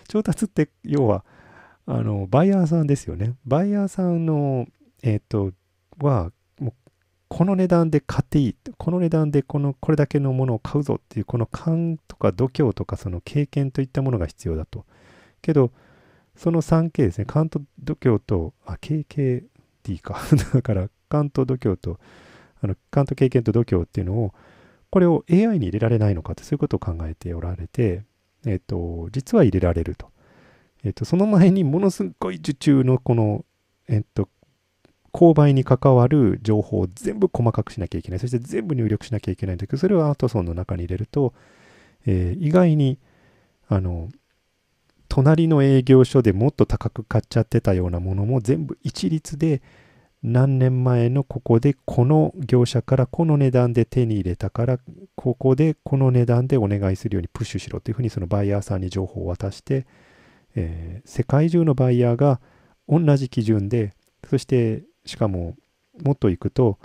[SPEAKER 1] 調達って要は、あの、バイヤーさんですよね。バイヤーさんの、えっ、ー、と、は、もうこの値段で買っていい。この値段でこの、これだけのものを買うぞっていう、この勘とか度胸とかその経験といったものが必要だと。けど、その 3K ですね。勘と度胸と、あ、KKD か。だから、勘と度胸と、あの勘と経験と度胸っていうのをこれを AI に入れられないのかってそういうことを考えておられて、えっと、実は入れられると。えっと、その前にものすごい受注のこの、えっと、購買に関わる情報を全部細かくしなきゃいけない。そして全部入力しなきゃいけないんだけど、それをアートソンの中に入れると、えー、意外に、あの、隣の営業所でもっと高く買っちゃってたようなものも全部一律で、何年前のここでこの業者からこの値段で手に入れたからここでこの値段でお願いするようにプッシュしろというふうにそのバイヤーさんに情報を渡して、えー、世界中のバイヤーが同じ基準でそしてしかももっといくと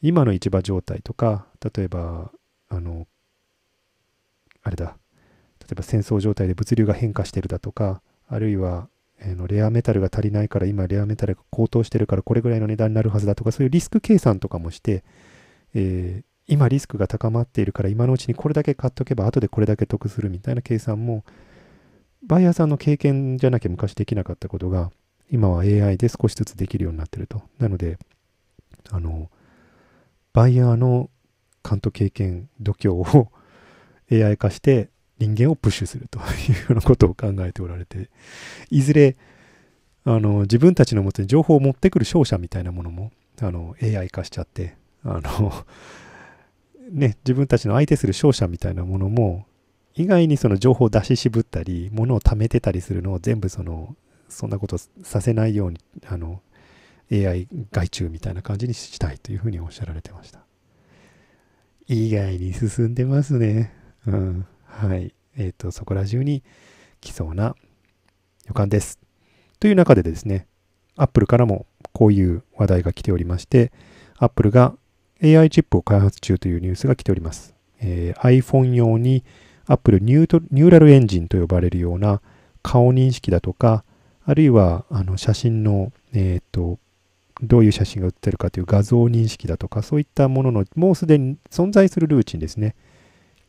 [SPEAKER 1] 今の市場状態とか例えばあのあれだ例えば戦争状態で物流が変化してるだとかあるいはえのレアメタルが足りないから今レアメタルが高騰してるからこれぐらいの値段になるはずだとかそういうリスク計算とかもして、えー、今リスクが高まっているから今のうちにこれだけ買っとけば後でこれだけ得するみたいな計算もバイヤーさんの経験じゃなきゃ昔できなかったことが今は AI で少しずつできるようになってると。なのであのバイヤーの勘と経験度胸を AI 化して人間をプッシュするというようなことを考えておられて、いずれ、あの、自分たちのもとに情報を持ってくる商社みたいなものも、あの、AI 化しちゃって、あのね、自分たちの相手する商社みたいなものも、意外にその情報を出し渋ったり、物を貯めてたりするのを全部その、そんなことさせないように、あの、AI 外注みたいな感じにしたいというふうにおっしゃられてました。意外に進んでますね。うん。はい。えっ、ー、と、そこら中に来そうな予感です。という中でですね、Apple からもこういう話題が来ておりまして、Apple が AI チップを開発中というニュースが来ております。えー、iPhone 用に Apple ニュートニューラルエンジンと呼ばれるような顔認識だとか、あるいはあの写真の、えっ、ー、と、どういう写真が写ってるかという画像認識だとか、そういったものの、もうすでに存在するルーチンですね。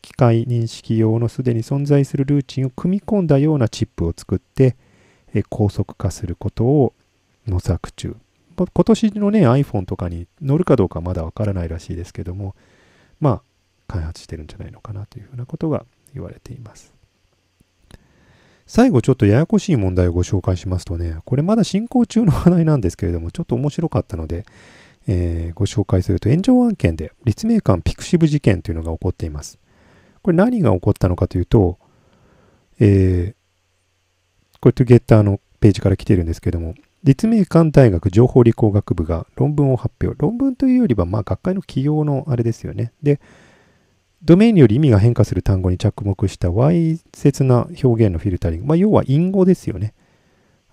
[SPEAKER 1] 機械認識用のすでに存在するルーチンを組み込んだようなチップを作って、え高速化することを模索中。今年のね iPhone とかに乗るかどうかまだわからないらしいですけども、まあ、開発してるんじゃないのかなというふうなことが言われています。最後ちょっとややこしい問題をご紹介しますとね、これまだ進行中の話題なんですけれども、ちょっと面白かったので、えー、ご紹介すると、炎上案件で立命館ピクシブ事件というのが起こっています。これ何が起こったのかというと、えー、これトゥゲッターのページから来てるんですけども、立命館大学情報理工学部が論文を発表。論文というよりは、まあ、学会の起用のあれですよね。で、ドメインにより意味が変化する単語に着目したわいせつな表現のフィルタリング。まあ、要は隠語ですよね。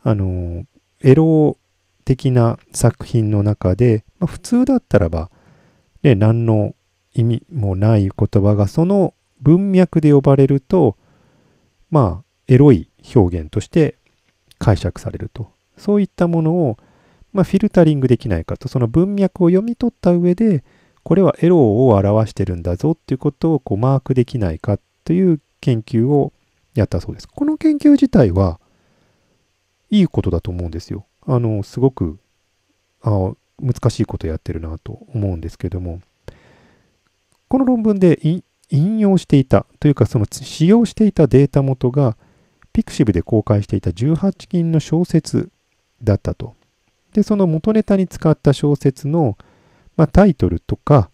[SPEAKER 1] あの、エロ的な作品の中で、まあ、普通だったらば、ね、何の意味もない言葉がその文脈で呼ばれると、まあ、エロい表現として解釈されると。そういったものを、まあ、フィルタリングできないかと、その文脈を読み取った上で、これはエロを表してるんだぞっていうことをこうマークできないかという研究をやったそうです。この研究自体は、いいことだと思うんですよ。あの、すごく、あ難しいことやってるなと思うんですけども、この論文で引用していたというかその使用していたデータ元が Pixiv で公開していた18禁の小説だったと。で、その元ネタに使った小説の、まあ、タイトルとか、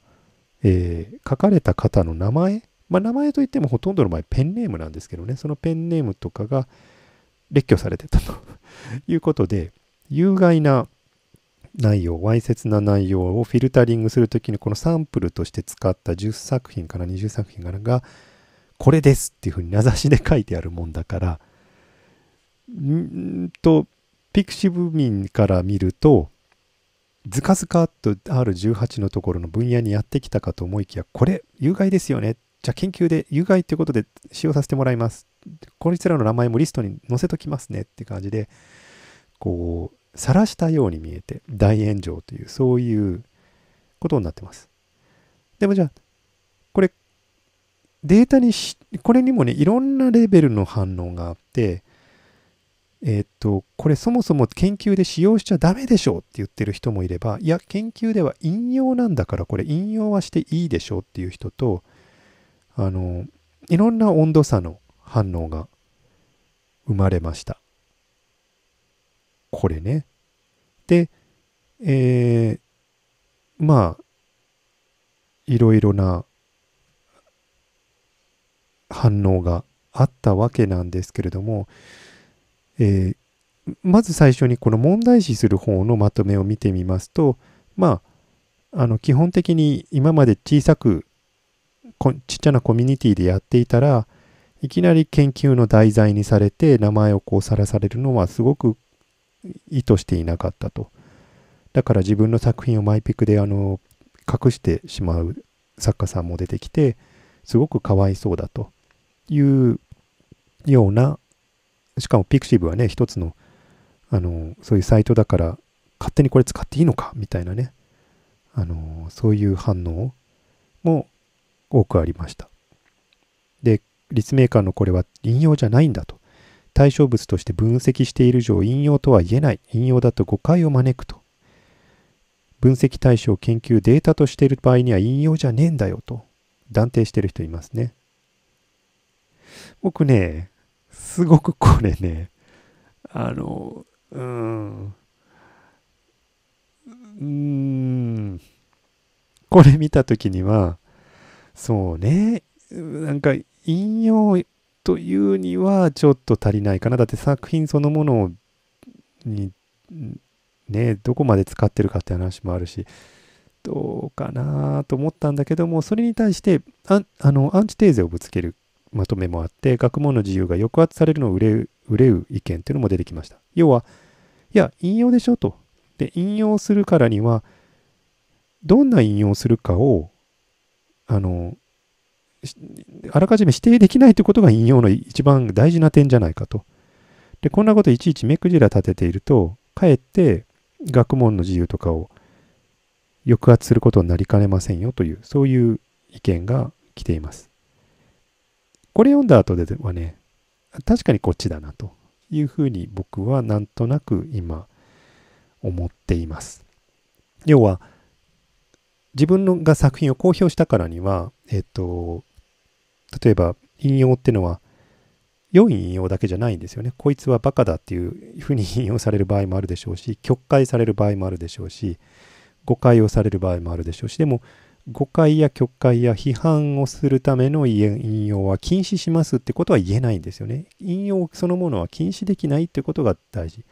[SPEAKER 1] えー、書かれた方の名前、まあ、名前といってもほとんどの場合ペンネームなんですけどね、そのペンネームとかが列挙されてたということで、有害な内容、わいせつな内容をフィルタリングする時にこのサンプルとして使った10作品から20作品からがこれですっていうふうに名指しで書いてあるもんだから、んと、ピクシブ民から見ると、ずかずかっと R18 のところの分野にやってきたかと思いきや、これ、有害ですよね。じゃあ研究で有害ということで使用させてもらいます。こいつらの名前もリストに載せときますねって感じで、こう、晒したように見えて大炎上というそういうことになってます。でもじゃあこれデータにしこれにもねいろんなレベルの反応があってえっとこれそもそも研究で使用しちゃダメでしょうって言ってる人もいればいや研究では引用なんだからこれ引用はしていいでしょうっていう人とあのいろんな温度差の反応が生まれました。これね。で、えー、まあ、いろいろな反応があったわけなんですけれども、えー、まず最初にこの問題視する方のまとめを見てみますと、まあ、あの基本的に今まで小さくちっちゃなコミュニティでやっていたらいきなり研究の題材にされて名前をこうさらされるのはすごく意図していなかったと。だから自分の作品をマイピクであの隠してしまう作家さんも出てきて、すごくかわいそうだというような、しかもピクシブはね、一つの、あの、そういうサイトだから、勝手にこれ使っていいのかみたいなね、あの、そういう反応も多くありました。で、立命館のこれは引用じゃないんだと。対象物として分析している以上引用とは言えない引用だと誤解を招くと分析対象研究データとしている場合には引用じゃねえんだよと断定してる人いますね僕ねすごくこれねあのうんうんこれ見た時にはそうねなんか引用というにはちょっと足りないかな。だって作品そのものに、ね、どこまで使ってるかって話もあるし、どうかなと思ったんだけども、それに対してアンあのアンチテーゼをぶつけるまとめもあって、学問の自由が抑圧されるのを憂う憂う意見っていうのも出てきました。要は、いや、引用でしょと。で、引用するからには、どんな引用するかを、あの、あらかじめ否定できないということが引用の一番大事な点じゃないかと。で、こんなこといちいち目くじら立てていると、かえって学問の自由とかを抑圧することになりかねませんよという、そういう意見が来ています。これ読んだ後ではね、確かにこっちだなというふうに僕はなんとなく今思っています。要は、自分のが作品を公表したからには、えっと、例えば引用っていうのは良い引用だけじゃないんですよね。こいつはバカだっていうふうに引用される場合もあるでしょうし、曲解される場合もあるでしょうし、誤解をされる場合もあるでしょうし、でも誤解や曲解や批判をするための引用は禁止しますってことは言えないんですよね。引用そのものは禁止できないってことが大事。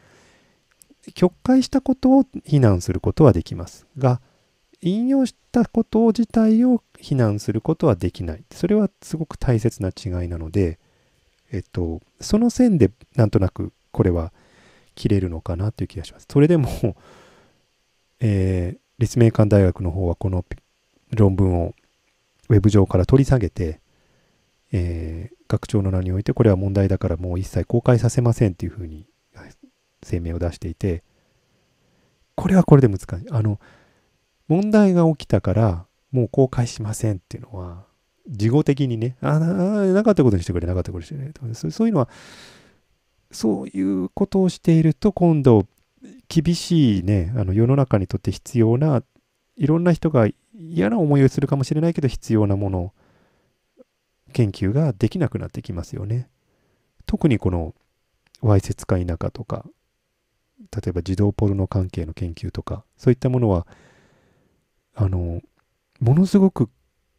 [SPEAKER 1] 曲解したことを非難することはできますが、引用したこと自体を非難することはできない。それはすごく大切な違いなので、えっと、その線でなんとなくこれは切れるのかなという気がします。それでもえー、立命館大学の方はこの論文をウェブ上から取り下げて、えー、学長の名においてこれは問題だからもう一切公開させませんっていうふうに声明を出していて、これはこれで難しい。あの、問題が起きたから、もう公開しませんっていうのは、事後的にね、ああ、なかったことにしてくれ、なかったことにしてくれとかそう。そういうのは、そういうことをしていると、今度、厳しいね、あの世の中にとって必要な、いろんな人が嫌な思いをするかもしれないけど、必要なもの、研究ができなくなってきますよね。特にこの、わいせつか否かとか、例えば児童ポルノ関係の研究とか、そういったものは、あの、ものすごく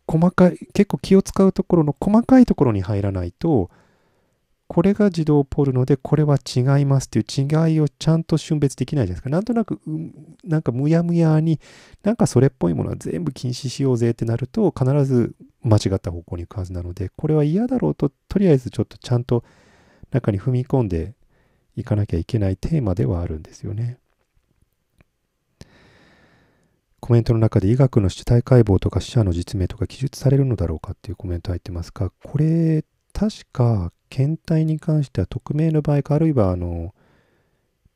[SPEAKER 1] 細かい、結構気を使うところの細かいところに入らないと、これが自動ポルノで、これは違いますっていう違いをちゃんと瞬別できないじゃないですか。なんとなく、なんかむやむやに、なんかそれっぽいものは全部禁止しようぜってなると、必ず間違った方向に行くはずなので、これは嫌だろうと、とりあえずちょっとちゃんと中に踏み込んでいかなきゃいけないテーマではあるんですよね。コメントの中で医学の主体解剖とか死者の実名とか記述されるのだろうかっていうコメント入ってますが、これ、確か、検体に関しては匿名の場合か、あるいは、あの、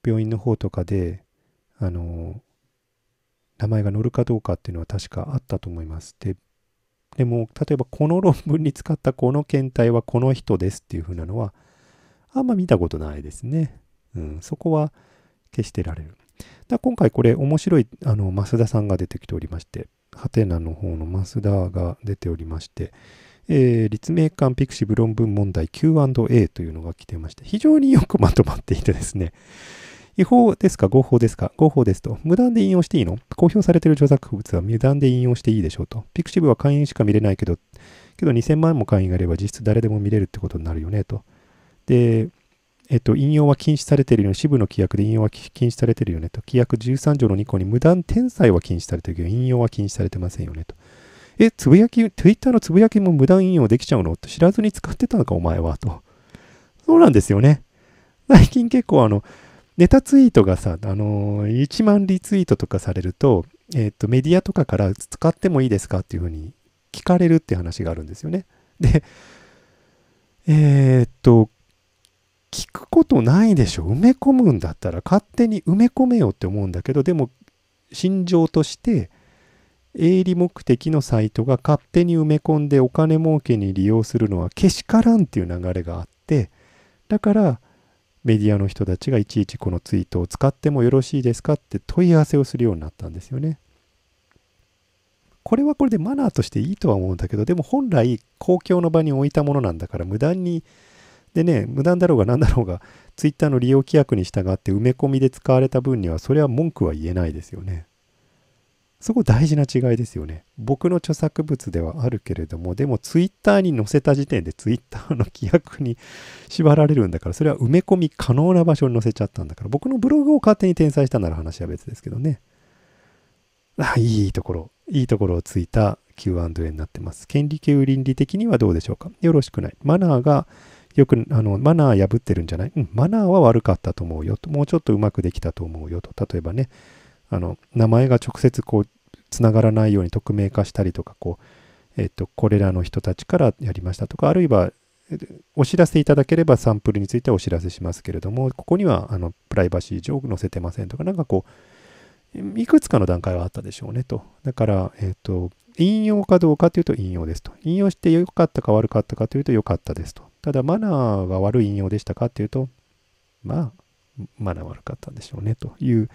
[SPEAKER 1] 病院の方とかで、あの、名前が載るかどうかっていうのは確かあったと思います。で、でも、例えばこの論文に使ったこの検体はこの人ですっていうふうなのは、あんま見たことないですね。うん、そこは消してられる。だ今回これ面白い、あの、増田さんが出てきておりまして、ハテナの方の増田が出ておりまして、えー、立命館ピクシブ論文問題 Q&A というのが来てまして、非常によくまとまっていてですね、違法ですか合法ですか合法ですと。無断で引用していいの公表されている著作物は無断で引用していいでしょうと。ピクシブは会員しか見れないけど、けど2000万も会員があれば実質誰でも見れるってことになるよねと。で、えっと、引用は禁止されているよね。支部の規約で引用は禁止されているよねと。規約13条の2項に無断転載は禁止されているけど、引用は禁止されてませんよねと。え、つぶやき、Twitter のつぶやきも無断引用できちゃうのと知らずに使ってたのか、お前はと。そうなんですよね。最近結構あの、ネタツイートがさ、あのー、1万リツイートとかされると、えっ、と、メディアとかから使ってもいいですかっていうふうに聞かれるって話があるんですよね。で、えー、っと、聞くことないでしょ埋め込むんだったら勝手に埋め込めよって思うんだけどでも心情として営利目的のサイトが勝手に埋め込んでお金儲けに利用するのはけしからんっていう流れがあってだからメディアの人たちがいちいちこのツイートを使ってもよろしいですかって問い合わせをするようになったんですよね。これはこれでマナーとしていいとは思うんだけどでも本来公共の場に置いたものなんだから無駄にでね、無断だろうが何だろうが、Twitter の利用規約に従って埋め込みで使われた分には、それは文句は言えないですよね。すごい大事な違いですよね。僕の著作物ではあるけれども、でも Twitter に載せた時点で Twitter の規約に縛られるんだから、それは埋め込み可能な場所に載せちゃったんだから、僕のブログを勝手に転載したなら話は別ですけどね。あ、いいところ、いいところをついた Q&A になってます。権利系倫理的にはどうでしょうかよろしくない。マナーがよくあのマナー破ってるんじゃない、うん、マナーは悪かったと思うよと、もうちょっとうまくできたと思うよと、例えばね、あの名前が直接こうつながらないように匿名化したりとか、こう、えっと、これらの人たちからやりましたとか、あるいはお知らせいただければサンプルについてはお知らせしますけれども、ここにはあのプライバシー上載せてませんとか、なんかこう、いくつかの段階はあったでしょうねと。だから、えっ、と、引用かどうかというと引用ですと。引用して良かったか悪かったかというと良かったですと。ただ、マナーが悪い引用でしたかっていうと、まあ、マナー悪かったんでしょうね、という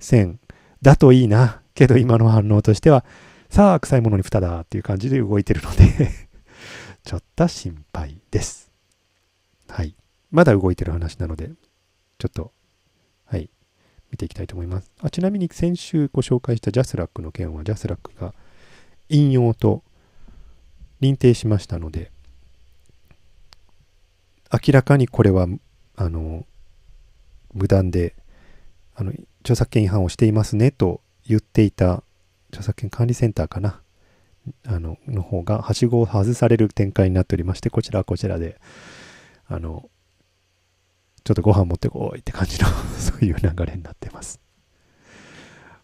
[SPEAKER 1] 線だといいな。けど、今の反応としては、さあ、臭いものに蓋だっていう感じで動いてるので ちょっと心配です。はい。まだ動いてる話なので、ちょっと、はい、見ていきたいと思います。あちなみに先週ご紹介したジャスラックの件は、ジャスラックが引用と認定しましたので、明らかにこれは、あの、無断で、あの、著作権違反をしていますねと言っていた著作権管理センターかな、あの、の方が、はしごを外される展開になっておりまして、こちらはこちらで、あの、ちょっとご飯持ってこいって感じの そういう流れになってます。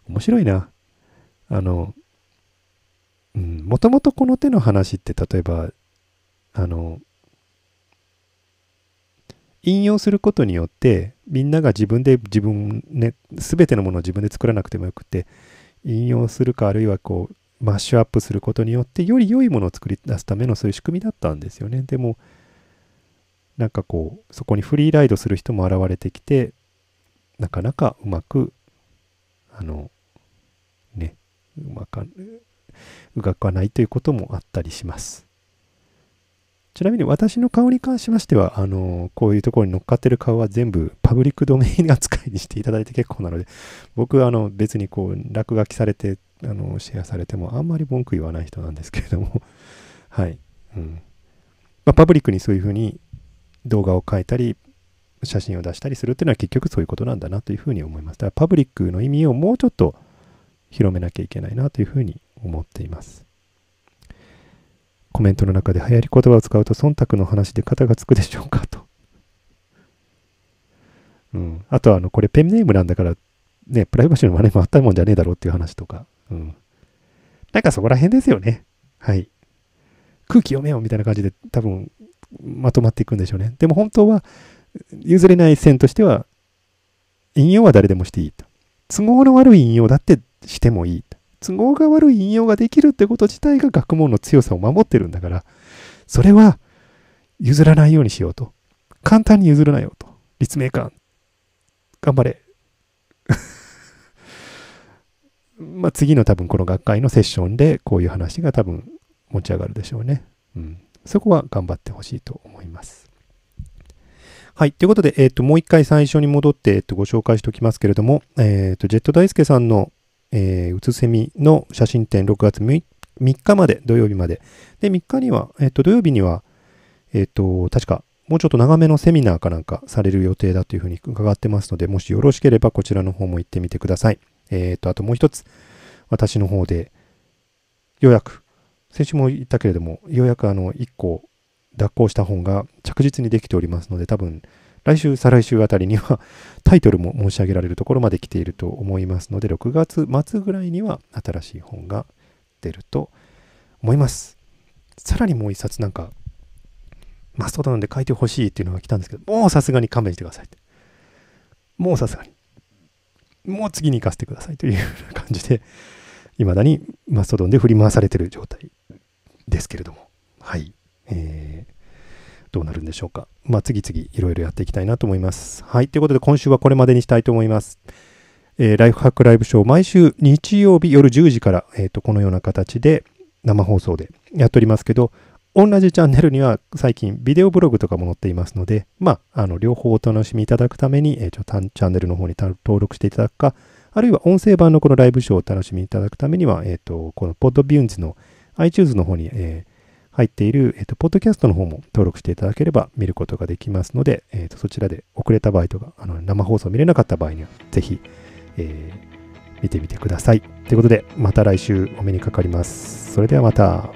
[SPEAKER 1] 面白いな。あの、うん、もともとこの手の話って、例えば、あの、引用することによって、みんなが自分で自分ね、全てのものを自分で作らなくてもよくて、引用するか、あるいはこう、マッシュアップすることによって、より良いものを作り出すためのそういう仕組みだったんですよね。でも、なんかこう、そこにフリーライドする人も現れてきて、なかなかうまく、あの、ね、うまか、うがかないということもあったりします。ちなみに私の顔に関しましては、あの、こういうところに乗っかってる顔は全部パブリックドメイン扱いにしていただいて結構なので、僕はあの別にこう落書きされて、あの、シェアされてもあんまり文句言わない人なんですけれども、はい。うん。まあ、パブリックにそういうふうに動画を変えたり、写真を出したりするっていうのは結局そういうことなんだなというふうに思います。だからパブリックの意味をもうちょっと広めなきゃいけないなというふうに思っています。コメントの中で流行り言葉を使うと忖度の話で肩がつくでしょうかと。うん。あとは、あの、これペンネームなんだから、ね、プライバシーの真似もあったもんじゃねえだろうっていう話とか。うん。なんかそこら辺ですよね。はい。空気読めよみたいな感じで多分まとまっていくんでしょうね。でも本当は譲れない線としては引用は誰でもしていいと。都合の悪い引用だってしてもいい。都合が悪い引用ができるってこと自体が学問の強さを守ってるんだから、それは譲らないようにしようと。簡単に譲るなよと。立命館、頑張れ。まあ次の多分この学会のセッションでこういう話が多分持ち上がるでしょうね。うん、そこは頑張ってほしいと思います。はい。ということで、えっ、ー、と、もう一回最初に戻って、えっ、ー、と、ご紹介しておきますけれども、えっ、ー、と、ジェット大輔さんのえー、うつせみの写真展6月 3, 日まで、土曜日まで。で、3日には、えっ、と、土曜日には、えっ、と、確か、もうちょっと長めのセミナーかなんかされる予定だというふうに伺ってますので、もしよろしければこちらの方も行ってみてください。えっ、と、あともう一つ、私の方で、ようやく、先週も言ったけれども、ようやくあの、1個、脱行した本が着実にできておりますので、多分、来週、再来週あたりには タイトルも申し上げられるところまで来ていると思いますので、6月末ぐらいには新しい本が出ると思います。さらにもう一冊なんか、マストドンで書いてほしいっていうのが来たんですけど、もうさすがに勘弁してくださいって。もうさすがに。もう次に行かせてくださいという感じで、未だにマストドンで振り回されてる状態ですけれども。はい。えーどうなるんでしょうか。まあ、次々いろいろやっていきたいなと思います。はい。ということで、今週はこれまでにしたいと思います。えー、ライフハックライブショー、毎週日曜日夜10時から、えっ、ー、と、このような形で生放送でやっておりますけど、同じチャンネルには最近ビデオブログとかも載っていますので、まあ、あの、両方お楽しみいただくために、えー、ちょチャンネルの方に登録していただくか、あるいは音声版のこのライブショーをお楽しみいただくためには、えっ、ー、と、このポッドビューンズの iTunes の方に、え入っている、えっ、と、ポッドキャストの方も登録していただければ見ることができますので、えっ、と、そちらで遅れた場合とか、あの、生放送見れなかった場合には、ぜひ、えー、見てみてください。ということで、また来週お目にかかります。それではまた。